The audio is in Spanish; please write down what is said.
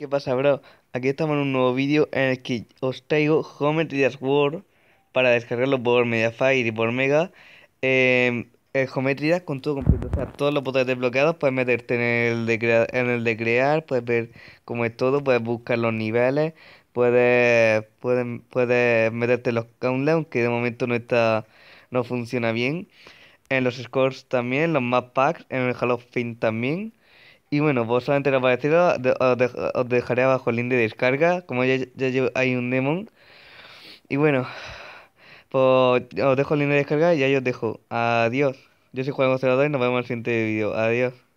¿Qué pasa, bro? Aquí estamos en un nuevo vídeo en el que os traigo Geometry World para descargarlo por Mediafire y por Mega. Eh, em, Geometry con todo completo, o sea, todos los botones desbloqueados. Puedes meterte en el, de crear, puedes ver cómo es todo, puedes buscar los niveles, puedes, puedes meterte los countdown, que de momento no, está, no funciona bien. En los scores también, los map packs, en el Halo of Fame también y bueno, pues solamente lo parecido os, dejaré abajo el link de descarga, como ya, hay un demon. Y bueno, pues os dejo el link de descarga y ya os dejo. Adiós. Yo soy Juan 02 y nos vemos en el siguiente vídeo. Adiós.